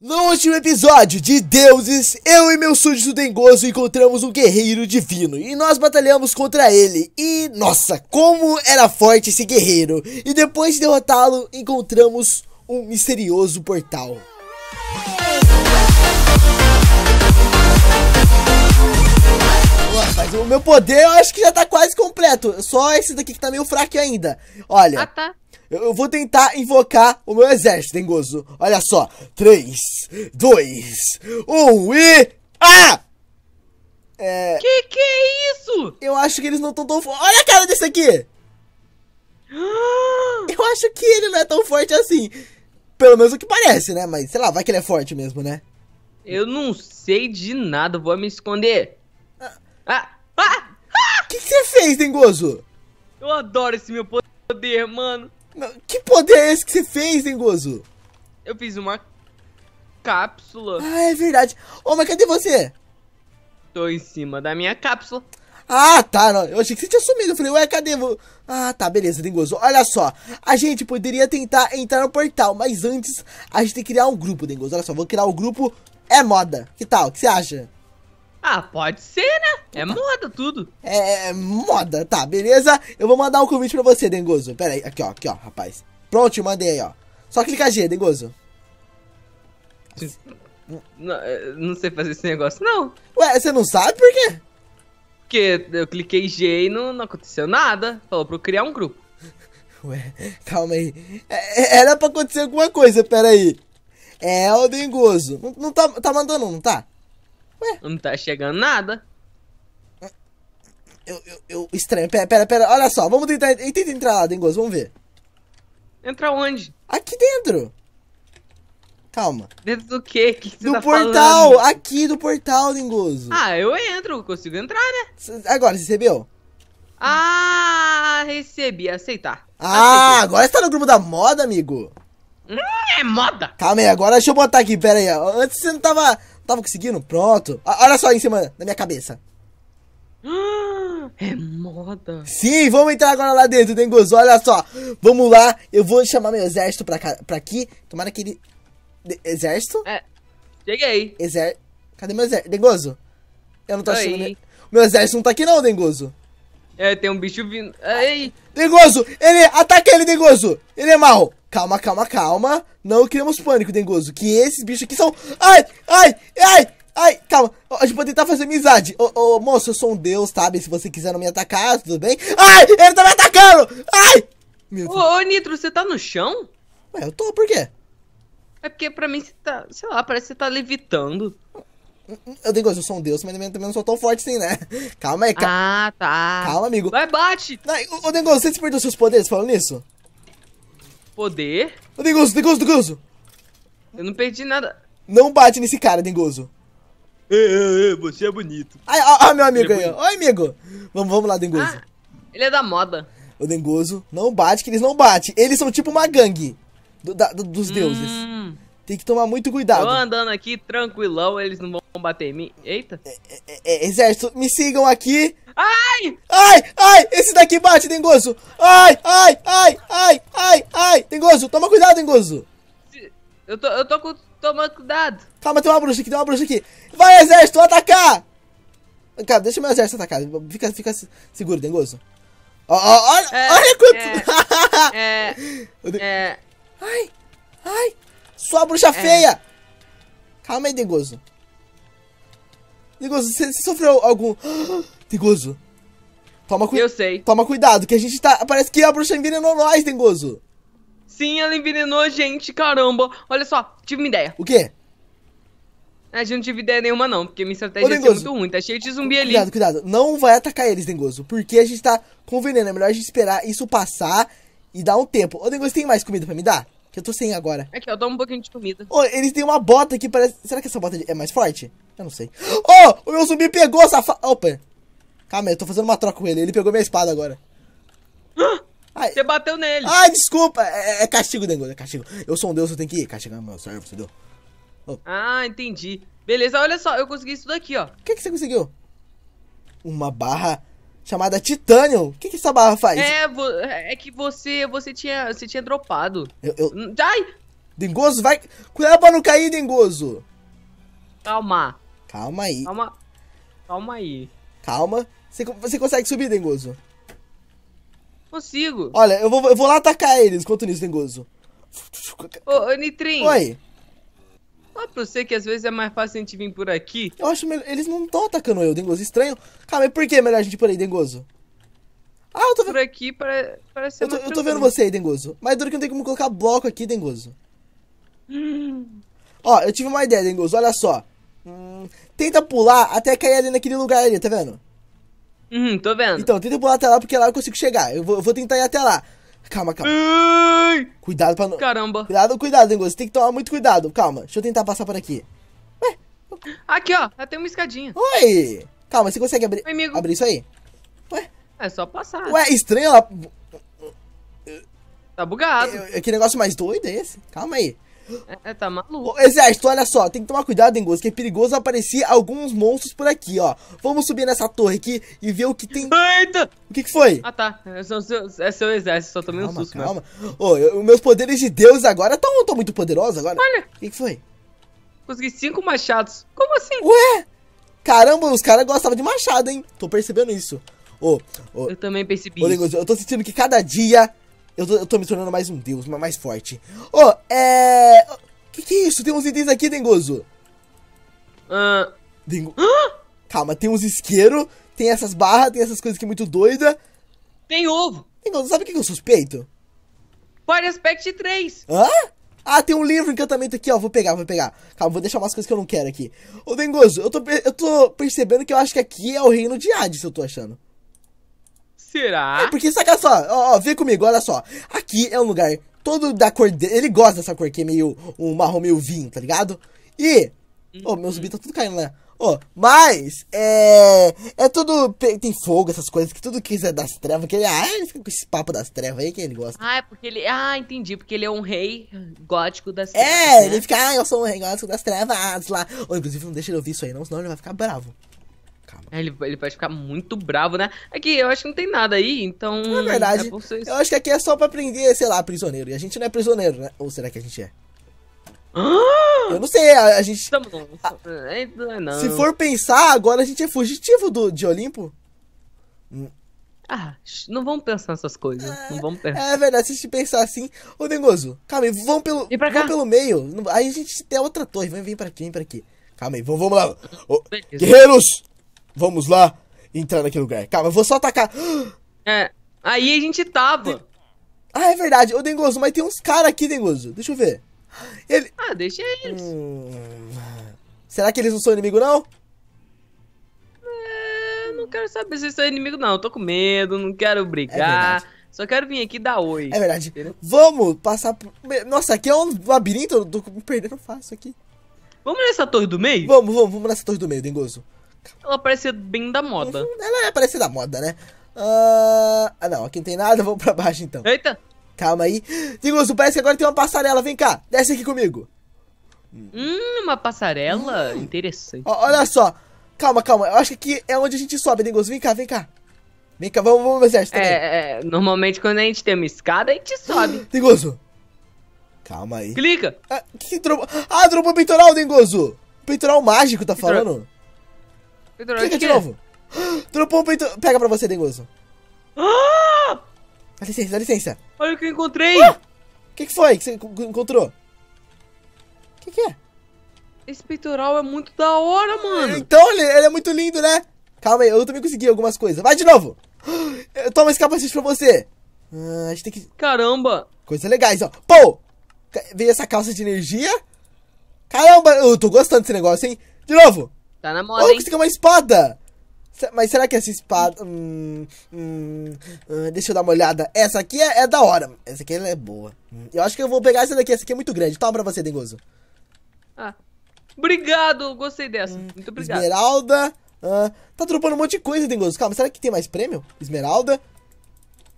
No último episódio de Deuses, eu e meu súdito dengoso encontramos um guerreiro divino e nós batalhamos contra ele. E nossa, como era forte esse guerreiro! E depois de derrotá-lo, encontramos um misterioso portal. Mas o meu poder eu acho que já tá quase completo. Só esse daqui que tá meio fraco ainda. Olha. Ah, tá. Eu vou tentar invocar o meu exército, hein, Olha só. 3, 2, 1 e... Ah! É... Que que é isso? Eu acho que eles não estão tão... fortes. Olha a cara desse aqui! Ah! Eu acho que ele não é tão forte assim. Pelo menos o que parece, né? Mas, sei lá, vai que ele é forte mesmo, né? Eu não sei de nada, vou me esconder. Ah! Ah! ah. ah! que, que você fez, Dengoso? Eu adoro esse meu poder, mano. Que poder é esse que você fez, hein, Gozo? Eu fiz uma cápsula. Ah, é verdade. Ô, mas cadê você? Tô em cima da minha cápsula. Ah, tá. Não. Eu achei que você tinha sumido. Eu falei, ué, cadê? Vou... Ah, tá, beleza, Dengozo. Olha só, a gente poderia tentar entrar no portal, mas antes a gente tem que criar um grupo, Dengozo. Olha só, vou criar um grupo é moda. Que tal? O que você acha? Ah, pode ser, é moda tudo. É moda, tá, beleza? Eu vou mandar um convite pra você, Dengozo. Pera aí, aqui ó, aqui ó, rapaz. Pronto, mandei aí, ó. Só clicar G, Dengozo. Não, é, não sei fazer esse negócio, não. Ué, você não sabe por quê? Porque eu cliquei G e não, não aconteceu nada. Falou pra eu criar um grupo. Ué, calma aí. É, é, era pra acontecer alguma coisa, pera aí. É, o Dengozo. Não, não tá, tá mandando, não tá? Ué? Não tá chegando nada. Eu, eu, eu, estranho. Pera, pera, pera. Olha só, vamos tentar. Tenta entrar lá, dingoso vamos ver. Entrar onde? Aqui dentro. Calma. Dentro do quê? Que que do tá portal! Falando? Aqui do portal, Dengoso. Ah, eu entro, consigo entrar, né? Agora, recebeu? Ah, recebi, aceitar. Ah, Aceitei. agora você tá no grupo da moda, amigo. Hum, é moda. Calma aí, agora deixa eu botar aqui, pera aí. Antes você não tava, não tava conseguindo? Pronto. Ah, olha só aí em cima da minha cabeça. Hum. É moda. Sim, vamos entrar agora lá dentro, Dengoso. Olha só. Vamos lá. Eu vou chamar meu exército pra, cá, pra aqui. Tomara aquele Exército? É. Cheguei. Exer... Cadê meu exército? Dengoso? Eu não tô Oi. achando... Meu... meu exército não tá aqui não, Dengoso. É, tem um bicho vindo. Ei! Dengoso! Ele! Ataca ele, Dengoso! Ele é mau! Calma, calma, calma. Não criamos pânico, Dengoso. Que esses bichos aqui são. Ai! Ai! Ai! Ai, calma. A gente pode tentar fazer amizade. Ô, ô, moço, eu sou um deus, sabe? Se você quiser não me atacar, tudo bem? Ai, ele tá me atacando! Ai! Meu Ô, ô, Nitro, você tá no chão? Ué, eu tô, por quê? É porque pra mim você tá, sei lá, parece que você tá levitando. Eu digo, eu sou um deus, mas também não sou tão forte assim, né? Calma aí, calma. Ah, tá. Calma, amigo. Vai, bate! Ai, ô, Dengoso, você perdeu seus poderes falando nisso? Poder? Ô, Dengoso, Dengoso, Dengoso! Eu não perdi nada. Não bate nesse cara, Dengoso você é bonito. Ai, ó, ó meu é amigo é aí, ó. Oi, amigo. Vamos, vamos lá, Dengoso. Ah, ele é da moda. O Dengoso não bate, que eles não batem. Eles são tipo uma gangue do, da, do, dos deuses. Hum. Tem que tomar muito cuidado. Eu andando aqui, tranquilão, eles não vão bater em mim. Eita. É, é, é, é, exército, me sigam aqui. Ai! Ai, ai, esse daqui bate, Dengoso. Ai, ai, ai, ai, ai, ai. Dengoso, toma cuidado, Dengoso. Eu tô, eu tô com Tomando cuidado. Calma, tá, tem uma bruxa aqui, tem uma bruxa aqui. Vai, exército, atacar! Cara, deixa meu exército atacar. Fica, fica seguro, Dengoso. Ó, ó, olha, é, olha quanto... É, é, é... Ai, ai. Sua bruxa é. feia. Calma aí, Dengoso. Dengoso, você sofreu algum... Dengoso. Toma cuidado. Eu sei. Toma cuidado, que a gente tá... Parece que a bruxa envenenou nós, Dengoso. Sim, ela envenenou a gente, caramba. Olha só, tive uma ideia. O quê? A gente não tive ideia nenhuma, não, porque minha estratégia é muito ruim. Tá cheio de zumbi ali. Cuidado, cuidado. Não vai atacar eles, Dengoso. Porque a gente tá com veneno. É melhor a gente esperar isso passar e dar um tempo. Ô, Dengoso, tem mais comida pra me dar? Que eu tô sem agora. Aqui, eu dou um pouquinho de comida. Ô, eles têm uma bota que parece. Será que essa bota é mais forte? Eu não sei. Ô, oh, o meu zumbi pegou essa. Fa... Opa! Calma aí, eu tô fazendo uma troca com ele. Ele pegou minha espada agora. Ah! Ai, você bateu nele. Ai, desculpa. É, é, é castigo, Dengo. É castigo. Eu sou um deus, eu tenho que castigar meu servo, entendeu? Oh. Ah, entendi. Beleza, olha só. Eu consegui isso daqui, ó. O que, que você conseguiu? Uma barra chamada Titânio. O que, que essa barra faz? É, é que você você tinha, você tinha dropado. Eu, eu... Hum, ai! Dengoso, vai. Cuidado pra não cair, Dengoso. Calma. Calma aí. Calma. Calma aí. Calma. Você, você consegue subir, Dengoso? Consigo. Olha, eu vou, eu vou lá atacar eles enquanto nisso, Dengoso. Ô, ô Nitrim. Oi. Fala pra você que às vezes é mais fácil a gente vir por aqui. Eu acho melhor. Eles não estão atacando eu, Dengoso. Estranho. Calma, e por que é melhor a gente ir por aí, Dengoso? Ah, eu tô vendo. Por aqui para, parece ser eu tô, eu tô vendo você aí, Dengoso. Mas duro que não tem como colocar bloco aqui, Dengoso. Ó, eu tive uma ideia, Dengoso. Olha só. Hum, tenta pular até cair ali naquele lugar ali, tá vendo? Uhum, tô vendo. Então, tenta pular até lá, porque lá eu consigo chegar. Eu vou, eu vou tentar ir até lá. Calma, calma. Cuidado pra não. Caramba. Cuidado, cuidado, Dengoso. Tem que tomar muito cuidado. Calma, deixa eu tentar passar por aqui. Ué? Aqui, ó. Tem uma escadinha. Oi! Calma, você consegue abrir, Oi, abrir isso aí? Ué? É só passar. Ué, é estranho ela. Tá bugado. É, é, que negócio mais doido é esse? Calma aí. É, é, tá maluco. exército, olha só, tem que tomar cuidado, Dengoso, que é perigoso aparecer alguns monstros por aqui, ó. Vamos subir nessa torre aqui e ver o que tem. Eita! O que que foi? Ah, tá. É seu, é seu exército, só tomei calma, um susto calma. Né? mesmo. Calma, Ô, meus poderes de Deus agora estão tão muito poderosos agora. Olha. O que que foi? Consegui cinco machados. Como assim? Ué? Caramba, os caras gostavam de machado, hein? Tô percebendo isso. Ô, ô, eu também percebi. Ô, oh, eu tô sentindo que cada dia eu tô, eu tô me tornando mais um deus, mais forte. Oh, é... Que que é isso? Tem uns itens aqui, Dengoso. Uh... Dengo... Uh? Calma, tem uns isqueiro, tem essas barras, tem essas coisas aqui muito doida. Tem ovo. Dengoso, sabe o que, eu suspeito? Fire Aspect 3. Hã? Ah, tem um livro encantamento aqui, ó. Vou pegar, vou pegar. Calma, vou deixar umas coisas que eu não quero aqui. Ô, Dengoso, eu tô, eu tô percebendo que eu acho que aqui é o reino de Hades, eu tô achando. Será? É porque, saca só, ó, ó, vem comigo, olha só. Aqui é um lugar todo da cor dele. Ele gosta dessa cor que é meio um marrom meio vinho, tá ligado? E. Ô, uhum. oh, tá tudo caindo, né? Ô, oh, mas. É. É tudo. Tem fogo, essas coisas, que tudo que é das trevas. Que ele. Ah, ele fica com esse papo das trevas aí que ele gosta. Ah, é porque ele. Ah, entendi. Porque ele é um rei gótico das é, trevas. É, né? ele fica. Ah, eu sou um rei gótico das trevas lá. Ou, oh, inclusive, não deixa ele ouvir isso aí, não, senão ele vai ficar bravo. É, ele, ele pode ficar muito bravo, né? Aqui, é eu acho que não tem nada aí, então. Na verdade, é vocês... eu acho que aqui é só pra prender, sei lá, prisioneiro. E a gente não é prisioneiro, né? Ou será que a gente é? Ah! Eu não sei, a, a gente. É, não. Se for pensar, agora a gente é fugitivo do, de Olimpo. Ah, não vamos pensar nessas coisas. É, não vamos pensar. É verdade, se a gente pensar assim, ô Negoso, calma aí, vamos pelo, e pra cá? vamos pelo meio. Aí a gente tem outra torre, vem, vem pra aqui, vem pra aqui. Calma aí, vamos, vamos lá. guerreiros, vamos lá entrar naquele lugar. Calma, eu vou só atacar. É, aí a gente tava. Ah, é verdade. Ô, Dengoso, mas tem uns caras aqui, Dengoso. Deixa eu ver. Ele... Ah, deixa eles. Hum... Será que eles não são inimigo, não? É, não quero saber se eles são inimigo, não. Eu tô com medo, não quero é brigar. É só quero vir aqui dar oi. É verdade. Entendeu? Vamos passar por... Nossa, aqui é um labirinto. Eu tô me perdendo fácil aqui. Vamos nessa torre do meio? Vamos, vamos, vamos nessa torre do meio, Dengoso. Ela é parece bem da moda. Uhum, ela é parecida da moda, né? Uh... Ah, não. Aqui não tem nada, vamos pra baixo então. Eita! Calma aí. Digloso, parece que agora tem uma passarela. Vem cá, desce aqui comigo. Hum, uma passarela? Hum. Interessante. olha só. Calma, calma. Eu acho que aqui é onde a gente sobe, Digloso. Vem cá, vem cá. Vem cá, vamos, vamos ver se é, é, normalmente quando a gente tem uma escada, a gente sobe. Dengoso! Calma aí. Clica! Ah, que drobo... ah drobou peitoral, Dengoso! Peitoral mágico, tá falando? Pendurado Clica de, é. novo. Dropou um peito. Pega pra você, Dengoso. Ah! Dá licença, dá licença. Olha o que eu encontrei. O ah! que, que foi que você encontrou? O que, que é? Esse peitoral é muito da hora, mano. Então, ele, ele é muito lindo, né? Calma aí, eu também consegui algumas coisas. Vai de novo. Toma esse capacete pra você. Ah, a gente tem que... Caramba. Coisas legais, ó. Pô! Veio essa calça de energia. Caramba, eu tô gostando desse negócio, hein? De novo. Tá na moda, oh, hein? Você uma espada! Mas será que essa espada... Hum, hum, hum, deixa eu dar uma olhada. Essa aqui é, é da hora. Essa aqui é boa. Eu acho que eu vou pegar essa daqui. Essa aqui é muito grande. Toma pra você, Dengoso. Ah. Obrigado, gostei dessa. Hum, muito obrigado. Esmeralda. Uh, tá dropando um monte de coisa, Dengoso. Calma, será que tem mais prêmio? Esmeralda.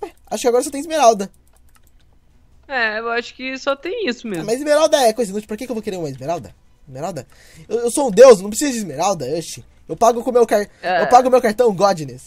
Ué, acho que agora só tem esmeralda. É, eu acho que só tem isso mesmo. Ah, mas esmeralda é coisa inútil. Por que, que eu vou querer uma esmeralda? Esmeralda? Eu, eu sou um deus, não preciso de esmeralda, Yoshi. Eu pago com meu car... É. Eu pago meu cartão Godness.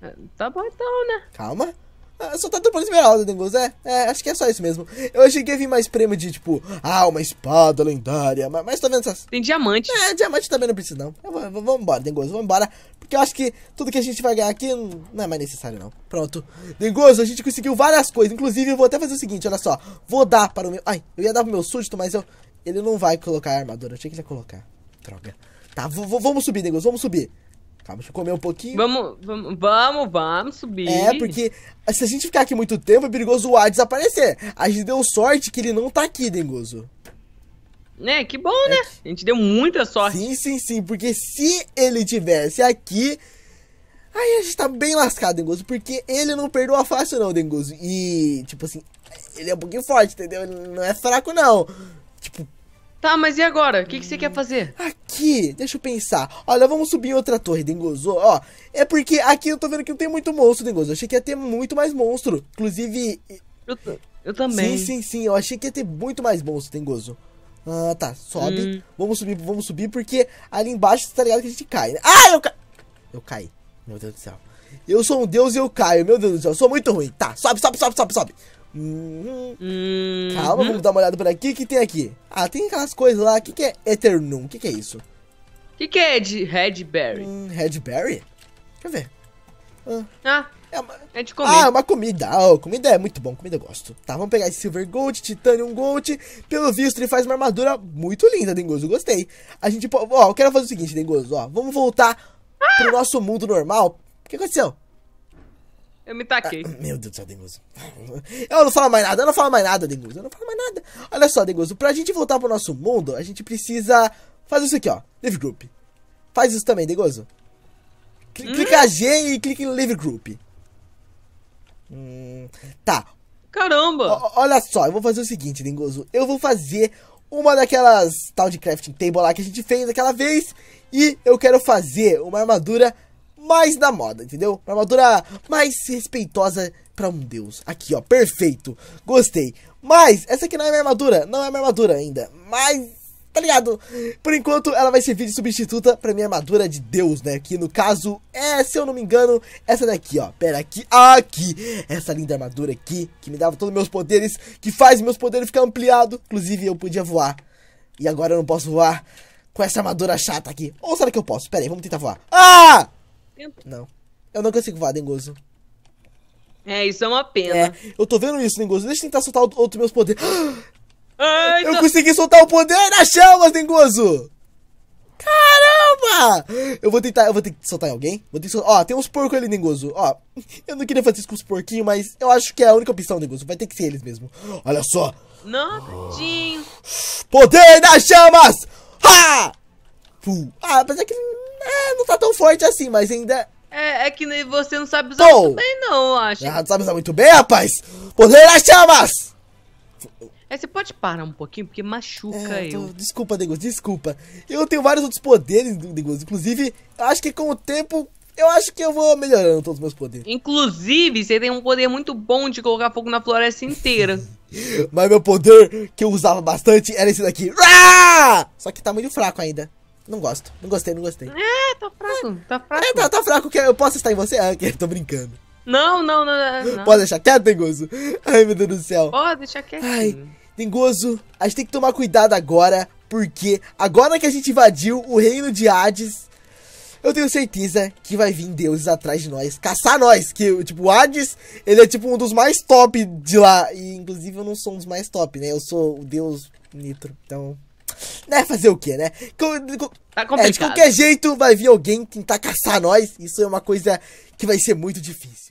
É, tá bom então, né? Calma. Ah, só tá dupla esmeralda, Dengus, é? É, acho que é só isso mesmo. Eu achei que ia vir mais prêmio de, tipo, ah, uma espada lendária, mas, mas tô vendo essas... Tem diamante. É, diamante também não precisa, não. Vambora, vamos embora, Dengus, vamos embora, porque eu acho que tudo que a gente vai ganhar aqui não é mais necessário, não. Pronto. Dengus, a gente conseguiu várias coisas, inclusive eu vou até fazer o seguinte, olha só. Vou dar para o meu... Ai, eu ia dar pro meu súdito, mas eu, ele não vai colocar a armadura. Eu achei que ele ia colocar. Droga. Tá, vamos subir, negócio, vamos subir. Calma, deixa eu comer um pouquinho. Vamos, vamos, vamos, vamos subir. É, porque se a gente ficar aqui muito tempo, é perigoso o ar desaparecer. A gente deu sorte que ele não tá aqui, Dengoso. Né, que bom, né? é né? Que... A gente deu muita sorte. Sim, sim, sim, porque se ele tivesse aqui, aí a gente tá bem lascado, Dengoso, porque ele não perdoa fácil não, Dengoso. E, tipo assim, ele é um pouquinho forte, entendeu? Ele não é fraco não. Tipo. Tá, mas e agora? O que, que você quer fazer? Aqui, deixa eu pensar. Olha, vamos subir outra torre, Dengozo. Ó, é porque aqui eu tô vendo que não tem muito monstro, Dengozo. Eu achei que ia ter muito mais monstro. Inclusive. Eu, eu também. Sim, sim, sim. Eu achei que ia ter muito mais monstro, Dengozo. Ah, tá. Sobe. Hum. Vamos subir, vamos subir, porque ali embaixo tá ligado que a gente cai. Né? Ah, eu caí. Eu caí. Meu Deus do céu. Eu sou um deus e eu caio. Meu Deus do céu. Eu sou muito ruim. Tá, sobe, sobe, sobe, sobe, sobe. Hum, hum. Calma, vamos dar uma olhada por aqui. O que tem aqui? Ah, tem aquelas coisas lá. O que, que é Eternum? O que, que é isso? O que, que é de Redberry? Hum, Redberry? Deixa eu ver. Ah, ah é, uma... é de comida. Ah, é uma comida. Ah, comida é muito bom, comida eu gosto. Tá, vamos pegar esse Silver Gold, Titanium Gold. Pelo visto, ele faz uma armadura muito linda, Dengoso. Gostei. A gente. Ó, eu quero fazer o seguinte, Dengoso. Ó, vamos voltar ah! pro nosso mundo normal. O que aconteceu? Eu me taquei. Ah, meu Deus do céu, Denguzo. Eu não falo mais nada, eu não falo mais nada, Denguzo. Eu não falo mais nada. Olha só, Denguzo, pra gente voltar pro nosso mundo, a gente precisa fazer isso aqui, ó. Live Group. Faz isso também, Denguzo. Cl hum? Clica G e clica em Live Group. Hum, tá. Caramba! O olha só, eu vou fazer o seguinte, Dengozo. Eu vou fazer uma daquelas tal de crafting table lá que a gente fez aquela vez. E eu quero fazer uma armadura mais da moda, entendeu? Uma armadura mais respeitosa pra um deus. Aqui, ó, perfeito. Gostei. Mas, essa aqui não é minha armadura. Não é minha armadura ainda. Mas, tá ligado? Por enquanto, ela vai servir de substituta pra minha armadura de deus, né? Que, no caso, é, se eu não me engano, essa daqui, ó. Pera, aqui, aqui. Essa linda armadura aqui, que me dava todos os meus poderes, que faz meus poderes ficar ampliado. Inclusive, eu podia voar. E agora eu não posso voar com essa armadura chata aqui. Ou será que eu posso? Pera aí, vamos tentar voar. Ah! Não. Eu não consigo voar, Dengoso. É, isso é uma pena. É, eu tô vendo isso, Dengoso. Deixa eu tentar soltar outro meus poderes. Ai, eu consegui soltar o poder das chamas, Dengoso! Caramba! Eu vou tentar, eu vou ter que soltar em alguém. Vou ter que soltar. Ó, tem uns porcos ali, Dengoso. Ó, eu não queria fazer isso com os porquinhos, mas eu acho que é a única opção, Dengoso. Vai ter que ser eles mesmo. Olha só. Nossa, Poder das chamas! Ha! Puh. Ah, mas é que é, não tá tão forte assim, mas ainda. É, é que você não sabe usar Pou. muito bem, não, acho. Ah, não sabe usar muito bem, rapaz? Poder as chamas! É, você pode parar um pouquinho, porque machuca é, eu. Tô... Então, desculpa, Degus, desculpa. Eu tenho vários outros poderes, Degus. Inclusive, acho que com o tempo eu acho que eu vou melhorando todos os meus poderes. Inclusive, você tem um poder muito bom de colocar fogo na floresta inteira. Mas meu poder que eu usava bastante era esse daqui. Só que tá muito fraco ainda. Não gosto. Não gostei, não gostei. É, tá fraco. É. Tá fraco. É, tá, tá fraco. Que eu posso estar em você? Ah, que tô brincando. Não, não, não, não. Pode deixar quieto, Dengoso. Ai, meu Deus do céu. Pode deixar quieto. Ai, Dengoso, a gente tem que tomar cuidado agora, porque agora que a gente invadiu o reino de Hades, eu tenho certeza que vai vir deuses atrás de nós, caçar nós, que, tipo, o Hades, ele é, tipo, um dos mais top de lá, e, inclusive, eu não sou um dos mais top, né, eu sou o deus Nitro, então... Né, fazer o quê, né? Com, com, tá É, de qualquer jeito vai vir alguém tentar caçar nós. Isso é uma coisa que vai ser muito difícil.